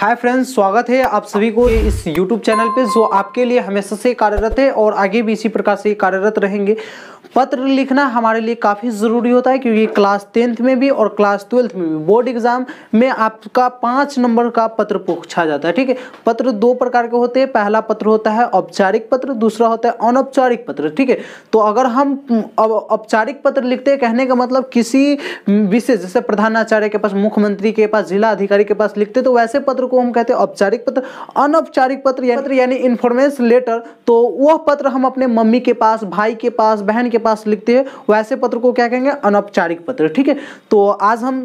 hi friends स्वागत है आप सभी को इस यूट्यूब चैनल पे जो आपके लिए हमेशा से कार्यरत है और आगे भी इसी प्रकार से कार्यरत रहेंगे पत्र लिखना हमारे लिए काफ़ी ज़रूरी होता है क्योंकि क्लास टेंथ में भी और क्लास ट्वेल्थ में भी बोर्ड एग्जाम में आपका पाँच नंबर का पत्र पूछा जाता है ठीक है पत्र दो प्रकार के होते हैं पहला पत्र होता है औपचारिक पत्र दूसरा होता है अनौपचारिक पत्र ठीक है तो अगर हम औपचारिक पत्र लिखते हैं कहने का मतलब किसी विशेष जैसे प्रधानाचार्य के पास मुख्यमंत्री के पास जिला अधिकारी के पास लिखते तो वैसे पत्र को हम कहते हैं औपचारिक पत्र अनौपचारिक पत्र पत्र यानी इन्फॉर्मेशन लेटर तो वह पत्र हम अपने मम्मी के पास भाई के पास बहन के पास लिखते हैं वैसे पत्र को क्या कहेंगे अनौपचारिक पत्र ठीक है तो आज हम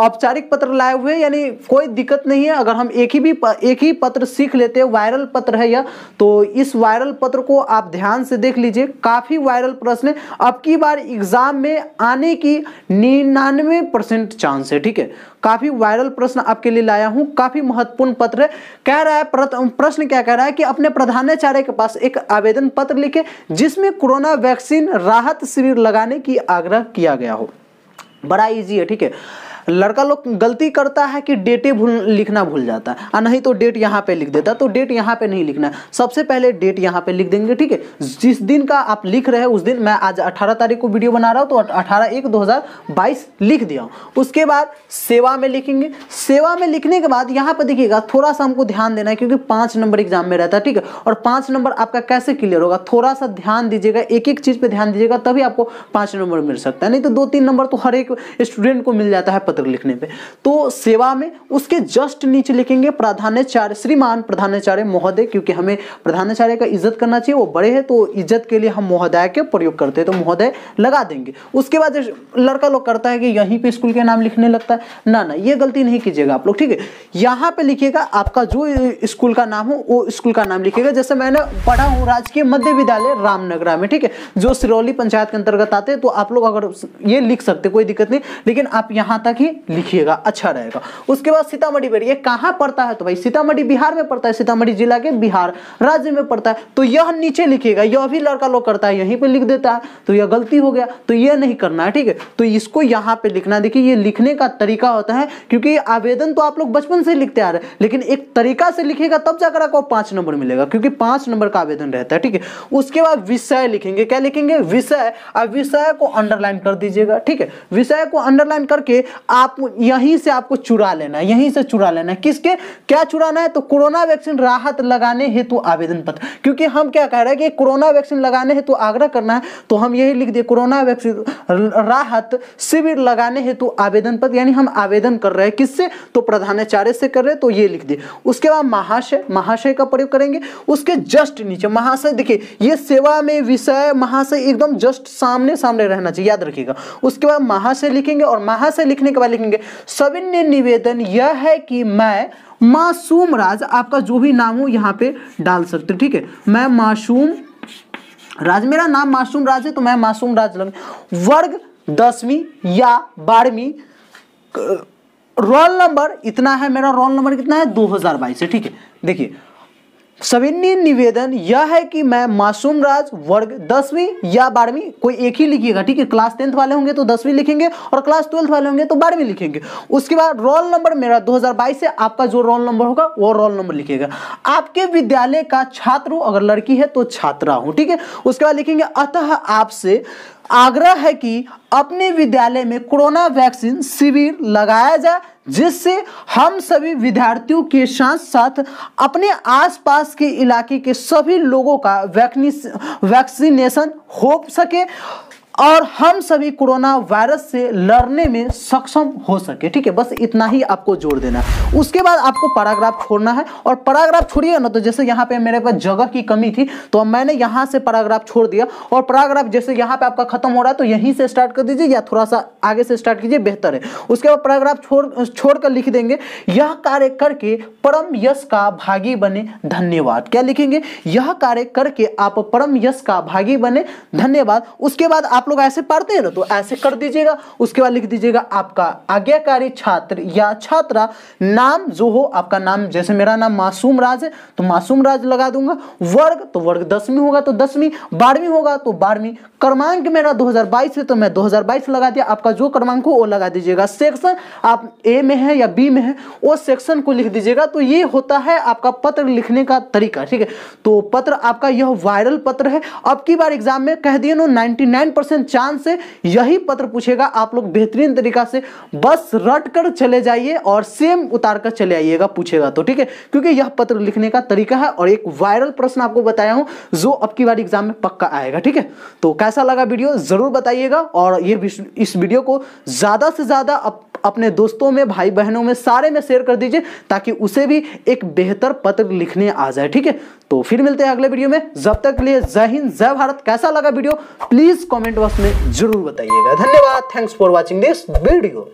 औपचारिक पत्र लाए हुए यानी कोई दिक्कत नहीं है अगर हम एक ही भी एक ही पत्र सीख लेते हैं वायरल पत्र है यह तो इस वायरल पत्र को आप ध्यान से देख लीजिए काफ़ी वायरल प्रश्न अब की बार एग्जाम में आने की निन्यानवे परसेंट चांस है ठीक है काफ़ी वायरल प्रश्न आपके लिए लाया हूँ काफ़ी महत्वपूर्ण पत्र है कह रहा है प्रश्न क्या कह रहा है कि अपने प्रधानाचार्य के पास एक आवेदन पत्र लिखे जिसमें कोरोना वैक्सीन राहत शिविर लगाने की आग्रह किया गया हो बड़ा इजी है ठीक है लड़का लोग गलती करता है कि डेटे भूल लिखना भूल जाता है और नहीं तो डेट यहाँ पे लिख देता तो डेट यहाँ पे नहीं लिखना है सबसे पहले डेट यहाँ पे लिख देंगे ठीक है जिस दिन का आप लिख रहे हैं उस दिन मैं आज 18 तारीख को वीडियो बना रहा हूँ तो अठारह एक दो लिख दिया हूँ उसके बाद सेवा में लिखेंगे सेवा में लिखने के बाद यहाँ पर देखिएगा थोड़ा सा हमको ध्यान देना है क्योंकि पाँच नंबर एग्जाम में रहता है ठीक है और पाँच नंबर आपका कैसे क्लियर होगा थोड़ा सा ध्यान दीजिएगा एक एक चीज़ पर ध्यान दीजिएगा तभी आपको पाँच नंबर मिल सकता है नहीं तो दो तीन नंबर तो हर एक स्टूडेंट को मिल जाता है पता पत्र लिखने पे तो सेवा में उसके जस्ट नीचे लिखेंगे प्रधानाचार्य श्रीमान प्रधानाचार्य महोदय क्योंकि हमें प्रधानाचार्य का इज्जत करना चाहिए वो बड़े हैं तो इज्जत के लिए हम महोदय के प्रयोग करते हैं तो महोदय लगा देंगे उसके बाद लड़का लोग करता है कि यहीं पर स्कूल के नाम लिखने लगता है ना ना ये गलती नहीं कीजिएगा आप लोग ठीक है यहाँ पर लिखिएगा आपका जो स्कूल का नाम हो वो स्कूल का नाम लिखिएगा जैसे मैंने पढ़ा हूँ राजकीय मध्य विद्यालय रामनगरा में ठीक है जो सिरौली पंचायत के अंतर्गत आते हैं तो आप लोग अगर ये लिख सकते कोई दिक्कत नहीं लेकिन आप यहाँ तक कि लिखिएगा अच्छा रहेगा उसके बाद सीतामढ़ी बैठिए कहाँ पड़ता है तो भाई सीतामढ़ी बिहार में पड़ता है सीतामढ़ी जिला के बिहार राज्य में पड़ता है तो यह नीचे लिखिएगा यह भी लड़का लोग करता है यहीं पर लिख देता है तो यह गलती हो गया तो यह नहीं करना है ठीक है तो इसको यहाँ पर लिखना देखिए ये लिखने का तरीका होता है क्योंकि आवेदन तो आप लोग बचपन से लिखते आ रहे हैं लेकिन एक तरीका से लिखेगा तब जाकर आपको पाँच नंबर मिलेगा क्योंकि पाँच नंबर का आवेदन रहता है ठीक है उसके बाद विषय लिखेंगे क्या लिखेंगे विषय विषय को अंडरलाइन कर दीजिएगा ठीक है विषय को अंडरलाइन करके आप यहीं से आपको चुरा लेना यहीं से चुरा लेना किसके क्या चुराना है तो कोरोना वैक्सीन राहत लगाने हेतु आवेदन पत्र क्योंकि हम क्या कह रहे हैं कि कोरोना वैक्सीन लगाने हेतु आग्रह करना है तो हम यही लिख दिए कोरोना वैक्सीन राहत शिविर लगाने हेतु आवेदन पत्र यानी हम आवेदन कर रहे हैं किससे तो प्रधानाचार्य से कर रहे तो ये लिख दिए उसके बाद महाशय महाशय का प्रयोग करेंगे उसके जस्ट नीचे महाशय देखिए ये सेवा में विषय महाशय एकदम जस्ट सामने सामने रहना चाहिए याद रखिएगा उसके बाद महाशय लिखेंगे और महाशय लिखने के के बाद लिखेंगे सविन्य निवेदन यह है कि मैं मासूम राज आपका जो भी नाम हो यहाँ पे डाल सकते ठीक है मैं मासूम राज मेरा नाम मासूम राज है तो मैं मासूम राज लग वर्ग दसवीं या बारहवीं रोल नंबर इतना है मेरा रोल नंबर कितना है 2022 है ठीक है देखिए सविन्य निवेदन यह है कि मैं मासूम राज वर्ग दसवीं या बारहवीं कोई एक ही लिखिएगा ठीक है क्लास टेंथ वाले होंगे तो दसवीं लिखेंगे और क्लास ट्वेल्थ वाले होंगे तो बारहवीं लिखेंगे उसके बाद रोल नंबर मेरा 2022 से आपका जो रोल नंबर होगा वो रोल नंबर लिखिएगा आपके विद्यालय का छात्र अगर लड़की है तो छात्रा हूं ठीक है उसके बाद लिखेंगे अतः आपसे आग्रह है कि अपने विद्यालय में कोरोना वैक्सीन शिविर लगाया जाए जिससे हम सभी विद्यार्थियों के साथ साथ अपने आसपास के इलाके के सभी लोगों का वैक्सीनेशन हो सके और हम सभी कोरोना वायरस से लड़ने में सक्षम हो सके ठीक है बस इतना ही आपको जोर देना है उसके बाद आपको पैराग्राफ छोड़ना है और पैराग्राफ छोड़िए ना तो जैसे यहाँ पे मेरे पास जगह की कमी थी तो मैंने यहाँ से पैराग्राफ छोड़ दिया और पैराग्राफ जैसे यहाँ पे आपका खत्म हो रहा है तो यहीं से स्टार्ट कर दीजिए या थोड़ा सा आगे से स्टार्ट कीजिए बेहतर है उसके बाद पैराग्राफ छोड़ छोड़ कर लिख देंगे यह कार्य करके परम यश का भागी बने धन्यवाद क्या लिखेंगे यह कार्य करके आप परम यश का भागी बने धन्यवाद उसके बाद आप लोग ऐसे पढ़ते हैं ना तो ऐसे कर दीजिएगा उसके बाद लिख दीजिएगा आपका आज्ञाकारी छात्र या छात्रा नाम जो हो आपका नाम जैसे मेरा नाम मासूम राज है तो मासूम राज लगा दूंगा वर्ग तो वर्ग दसवीं होगा तो दसवीं बारहवीं होगा तो बारहवीं क्रमांक मेरा दो है तो मैं दो लगा दिया आपका जो क्रमांक हो वो लगा दीजिएगा सेक्शन आप ए में है या बी में है वो सेक्शन को लिख दीजिएगा तो ये होता है आपका पत्र लिखने का तरीका ठीक है तो पत्र आपका यह वायरल पत्र है अब की बार एग्जाम में कह दिए नो नाइन्टी परसेंट चांस है यही पत्र पूछेगा आप लोग बेहतरीन तरीका से बस रट कर चले जाइए और सेम उतार कर चले आइएगा पूछेगा तो ठीक है क्योंकि यह पत्र लिखने का तरीका है और एक वायरल प्रश्न आपको बताया हूं जो अब की बार एग्जाम में पक्का आएगा ठीक है तो कैसा लगा वीडियो जरूर बताइएगा और ये इस वीडियो को ज़्यादा से ज़्यादा अपने दोस्तों में भाई बहनों में सारे में शेयर कर दीजिए ताकि उसे भी एक बेहतर पत्र लिखने आ जाए ठीक है तो फिर मिलते हैं अगले वीडियो में जब तक के लिए जय हिंद जय भारत कैसा लगा वीडियो प्लीज कॉमेंट बॉक्स में जरूर बताइएगा धन्यवाद thanks for watching this video